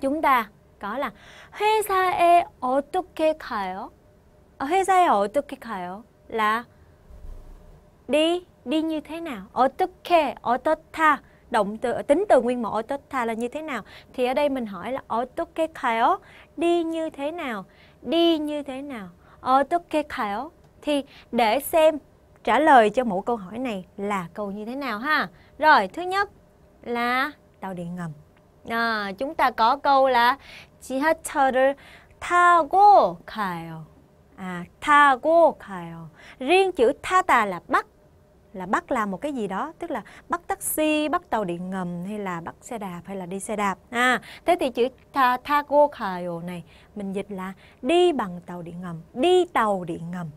chúng ta có là 회사에 어떻게 가요? 회사에 어떻게 가요? là đi đi như thế nào? 어떻게 어떻다 động từ tính từ nguyên mẫu 어떻다 là như thế nào? Thì ở đây mình hỏi là 어떻게 가요? đi như thế nào? đi như thế nào? 어떻게 가요? Thì để xem trả lời cho mỗi câu hỏi này là câu như thế nào ha. Rồi, thứ nhất là tàu điện ngầm à, chúng ta có câu là 지하철을 타고 가요. À, 타고 가요. Riêng chữ 타다 là bắt là bắt làm một cái gì đó tức là bắt taxi bắt tàu điện ngầm hay là bắt xe đạp hay là đi xe đạp à thế thì chữ tha tago kayo này mình dịch là đi bằng tàu điện ngầm đi tàu điện ngầm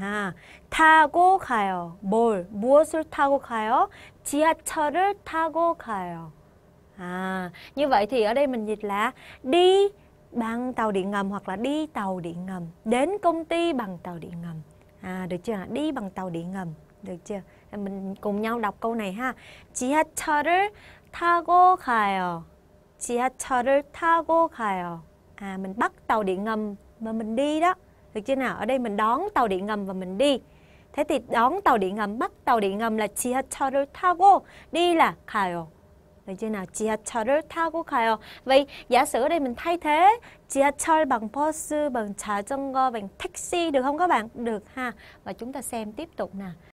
à 타고 가요 뭘 무엇을 타고 가요 지하철을 타고 가요 như vậy thì ở đây mình dịch là đi bằng tàu điện ngầm hoặc là đi tàu điện ngầm đến công ty bằng tàu điện ngầm à được chưa đi bằng tàu điện ngầm được chưa à, mình cùng nhau đọc câu này ha 지하철을 타고 가요 지하철을 타고 가요 à mình bắt tàu điện ngầm mà mình đi đó được chưa nào ở đây mình đón tàu điện ngầm và mình đi thế thì đón tàu điện ngầm bắt tàu điện ngầm là 지하철을 타고 đi là 가요 và 이제 là 지하철을 타고 가요. Vậy giả sử đây mình thay thế 지하철 bằng bus, bằng 자전거, bằng taxi được không các bạn? Được ha. Và chúng ta xem tiếp tục nè.